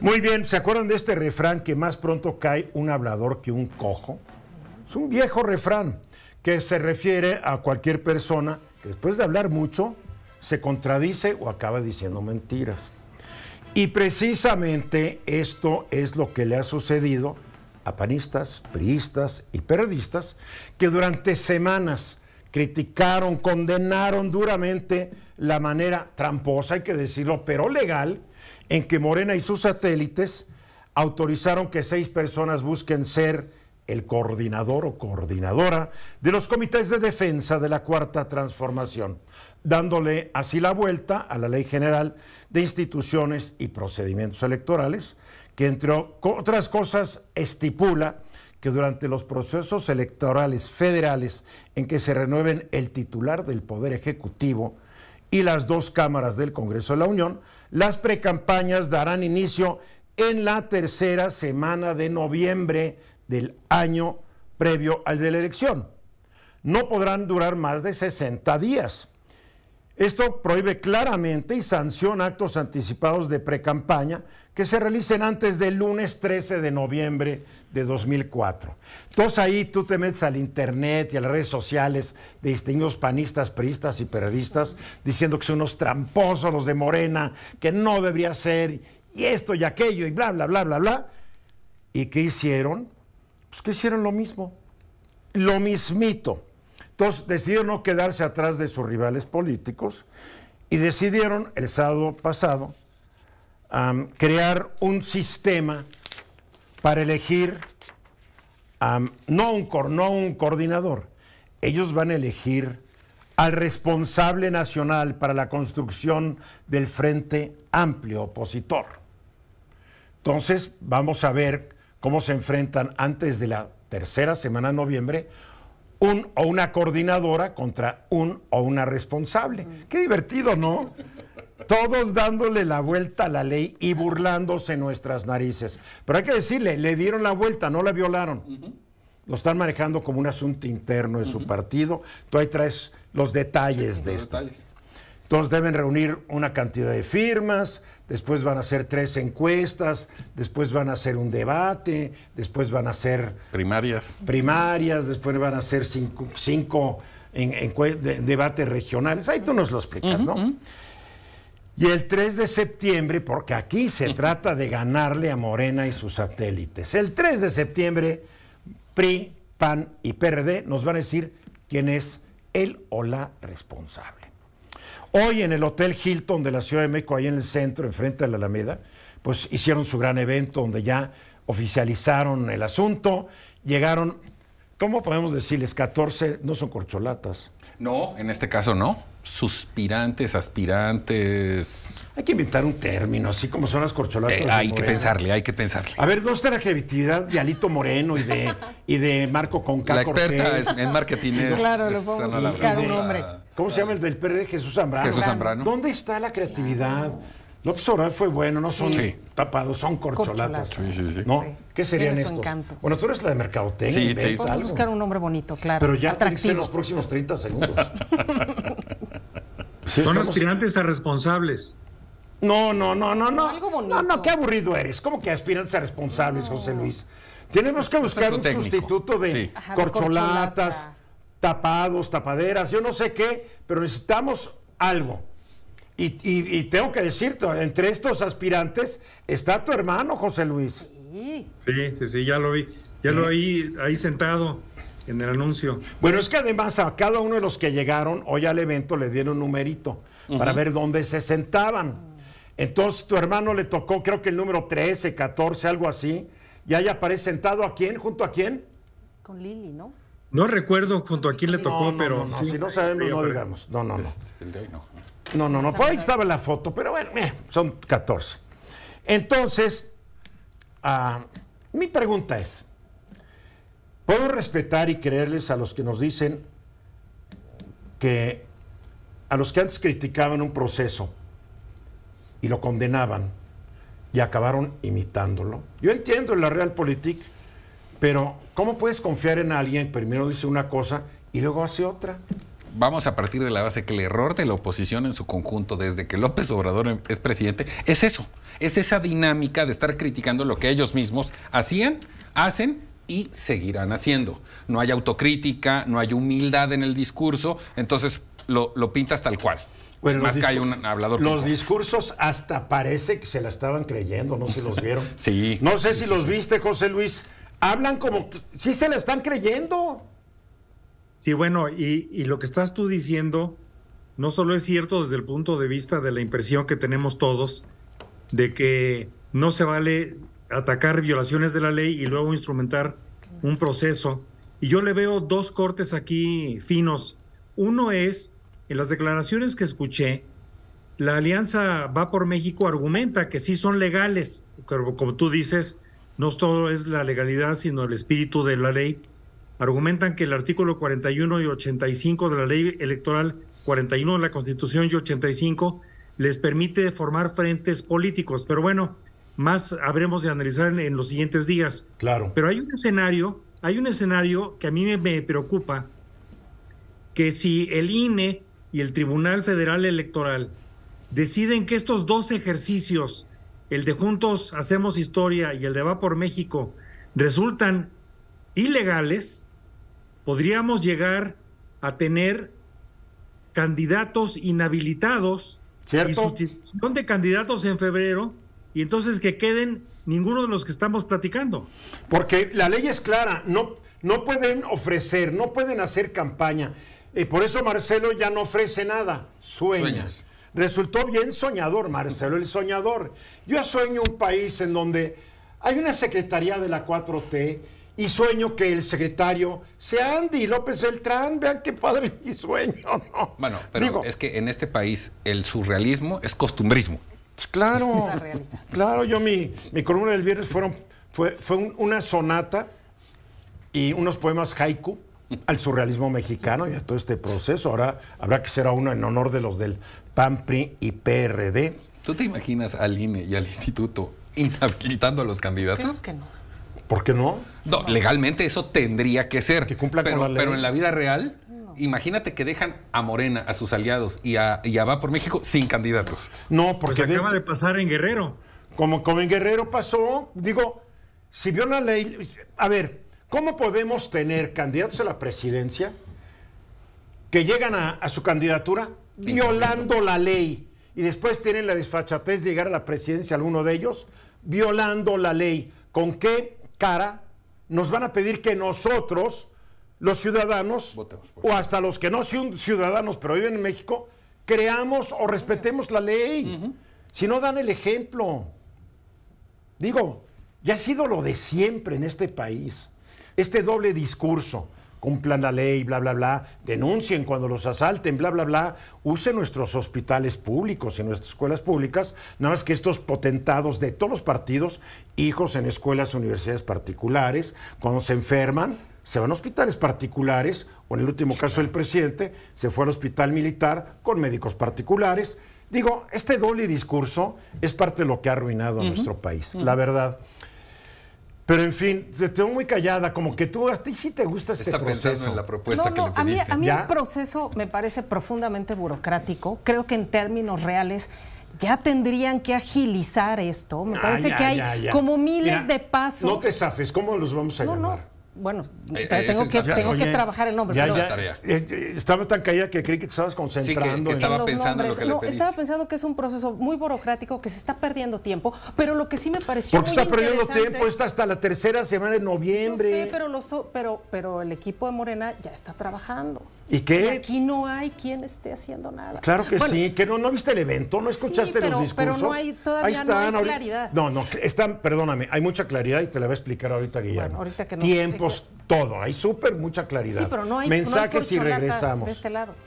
Muy bien, ¿se acuerdan de este refrán que más pronto cae un hablador que un cojo? Es un viejo refrán que se refiere a cualquier persona que después de hablar mucho se contradice o acaba diciendo mentiras. Y precisamente esto es lo que le ha sucedido a panistas, priistas y periodistas que durante semanas criticaron, condenaron duramente la manera tramposa, hay que decirlo, pero legal, en que Morena y sus satélites autorizaron que seis personas busquen ser el coordinador o coordinadora de los comités de defensa de la Cuarta Transformación, dándole así la vuelta a la Ley General de Instituciones y Procedimientos Electorales, que entre otras cosas estipula que durante los procesos electorales federales en que se renueven el titular del Poder Ejecutivo, y las dos cámaras del Congreso de la Unión, las precampañas darán inicio en la tercera semana de noviembre del año previo al de la elección. No podrán durar más de 60 días. Esto prohíbe claramente y sanciona actos anticipados de precampaña que se realicen antes del lunes 13 de noviembre de 2004. Entonces ahí tú te metes al internet y a las redes sociales de distinguidos panistas, priistas y periodistas diciendo que son unos tramposos los de Morena, que no debería ser, y esto y aquello, y bla, bla, bla, bla, bla. ¿Y qué hicieron? Pues que hicieron lo mismo, lo mismito. Entonces decidieron no quedarse atrás de sus rivales políticos y decidieron el sábado pasado crear un sistema para elegir no, un, no un coordinador, ellos van a elegir al responsable nacional para la construcción del Frente Amplio Opositor. Entonces vamos a ver cómo se enfrentan antes de la tercera semana de noviembre un o una coordinadora contra un o una responsable. Mm. Qué divertido, ¿no? Todos dándole la vuelta a la ley y burlándose nuestras narices. Pero hay que decirle, le dieron la vuelta, no la violaron. Lo están manejando como un asunto interno de su partido. Tú ahí traes los detalles de esto. Entonces deben reunir una cantidad de firmas, después van a ser tres encuestas, después van a hacer un debate, después van a ser Primarias. Primarias, después van a ser cinco, debates regionales. Ahí tú nos lo explicas, ¿no? Y el 3 de septiembre, porque aquí se trata de ganarle a Morena y sus satélites, el 3 de septiembre, PRI, PAN y PRD nos van a decir quién es el o la responsable. Hoy en el Hotel Hilton de la Ciudad de México, ahí en el centro, enfrente de la Alameda, pues hicieron su gran evento donde ya oficializaron el asunto, llegaron, ¿cómo podemos decirles? 14, no son corcholatas. No, en este caso no suspirantes, aspirantes. Hay que inventar un término, así como son las corcholatas. Eh, hay que pensarle, hay que pensarle. A ver, ¿dónde está la creatividad de Alito Moreno y de, y de Marco Conca. La experta en marketing es. Claro, lo podemos buscar un nombre. ¿Cómo se llama el del PRD? Jesús Zambrano. Jesús Zambrano. ¿Dónde está la creatividad? López Obrador fue bueno, no son tapados, son corcholatas. ¿No? ¿Qué serían estos? Bueno, tú eres la de mercadotecnia. Sí, sí. buscar un hombre bonito, claro. Pero ya en los próximos 30 segundos. Son aspirantes a responsables. No, no, no, no, no. no, no, qué aburrido eres. ¿Cómo que aspirantes a responsables, José Luis? Tenemos que buscar un sustituto de corcholatas, tapados, tapaderas, yo no sé qué, pero necesitamos algo. Y, tengo que decirte, entre estos aspirantes está tu hermano, José Luis. Sí, sí, sí, ya lo vi. Ya lo vi ahí sentado en el anuncio. Bueno, es que además a cada uno de los que llegaron hoy al evento le dieron un numerito para ver dónde se sentaban. Entonces tu hermano le tocó, creo que el número 13, 14, algo así. Y ahí aparece sentado a quién, junto a quién. Con Lili, ¿no? No recuerdo junto a quién le tocó, pero. No, si no sabemos, no digamos. No, no, no. Este, este no, no, no. Por ahí estaba la foto, pero bueno, son 14. Entonces, ah, mi pregunta es: Puedo respetar y creerles a los que nos dicen que a los que antes criticaban un proceso y lo condenaban y acabaron imitándolo. Yo entiendo la realpolitik, pero ¿cómo puedes confiar en alguien? que Primero dice una cosa y luego hace otra. Vamos a partir de la base que el error de la oposición en su conjunto, desde que López Obrador em, es presidente, es eso, es esa dinámica de estar criticando lo que ellos mismos hacían, hacen y seguirán haciendo. No hay autocrítica, no hay humildad en el discurso, entonces lo, lo pintas tal cual. Bueno, más un hablador. Los discursos hasta parece que se la estaban creyendo, no sé si los vieron. sí. No sé si los viste, José Luis. Hablan como si se la están creyendo. Sí, bueno, y, y lo que estás tú diciendo no solo es cierto desde el punto de vista de la impresión que tenemos todos de que no se vale atacar violaciones de la ley y luego instrumentar un proceso. Y yo le veo dos cortes aquí finos. Uno es, en las declaraciones que escuché, la Alianza Va por México argumenta que sí son legales, pero como tú dices, no todo es la legalidad, sino el espíritu de la ley. Argumentan que el artículo 41 y 85 de la ley electoral, 41 de la Constitución y 85, les permite formar frentes políticos. Pero bueno, más habremos de analizar en, los siguientes días. Claro. Pero hay un escenario, hay un escenario que a mí me, preocupa, que si el INE y el Tribunal Federal Electoral deciden que estos dos ejercicios, el de Juntos Hacemos Historia y el de Va por México, resultan ilegales, podríamos llegar a tener candidatos inhabilitados ¿Cierto? y sustitución de candidatos en febrero y entonces que queden ninguno de los que estamos platicando. Porque la ley es clara, no, no pueden ofrecer, no pueden hacer campaña. por eso Marcelo ya no ofrece nada, sueñas. Resultó bien soñador, Marcelo, el soñador. Yo sueño un país en donde hay una secretaría de la 4T y sueño que el secretario sea Andy López Beltrán. Vean qué padre mi sueño. Bueno, pero es que en este país el surrealismo es costumbrismo. Pues claro, claro, yo mi, mi columna del viernes fueron, fue, fue una sonata y unos poemas haiku al surrealismo mexicano y a todo este proceso. Ahora habrá que ser a uno en honor de los del PAMPRI y PRD. ¿Tú te imaginas al INE y al instituto inhabilitando a los candidatos? Creo que no. ¿Por qué no? No, legalmente eso tendría que ser. Que cumpla Pero en la vida real, imagínate que dejan a Morena, a sus aliados y a, Va por México sin candidatos. No, pues porque pues acaba de... pasar en Guerrero. Como, como en Guerrero pasó, digo, si vio la ley, a ver, ¿cómo podemos tener candidatos a la presidencia que llegan a, a su candidatura violando la ley y después tienen la desfachatez de llegar a la presidencia alguno de ellos violando la ley? ¿Con qué cara nos van a pedir que nosotros los ciudadanos, o hasta los que no son ciudadanos pero viven en México, creamos o respetemos la ley. Si no dan el ejemplo. Digo, ya ha sido lo de siempre en este país. Este doble discurso, cumplan la ley, bla, bla, bla, denuncien cuando los asalten, bla, bla, bla, usen nuestros hospitales públicos y nuestras escuelas públicas, nada más que estos potentados de todos los partidos, hijos en escuelas, universidades particulares, cuando se enferman, se van a hospitales particulares, o en el último caso el presidente, se fue al hospital militar con médicos particulares. Digo, este doble discurso es parte de lo que ha arruinado a nuestro país, la verdad. Pero en fin, te tengo muy callada, como que tú a ti sí te gusta este Pensando en la propuesta que le A mí, el proceso me parece profundamente burocrático. Creo que en términos reales ya tendrían que agilizar esto. Me ah, parece que hay como miles de pasos. No te zafes, ¿cómo los vamos a no, llamar? bueno, eh, eh, tengo, que, tengo que trabajar el nombre. tarea. Eh, estaba tan caída que creí que te estabas concentrando. estaba en pensando estaba pensando que es un proceso muy burocrático, que se está perdiendo tiempo, pero lo que sí me pareció Porque está perdiendo tiempo, está hasta la tercera semana de noviembre. Sí, pero, pero, pero el equipo de Morena ya está trabajando. ¿Y qué? aquí no hay quien esté haciendo nada. Claro que sí, que no, no viste el evento, no escuchaste los discursos. Pero no hay todavía no hay claridad. No, no, están, perdóname, hay mucha claridad y te la voy a explicar ahorita, Guillermo. Bueno, ahorita que no. Tiempo todo. Hay súper mucha claridad. mensajes y regresamos. De este lado.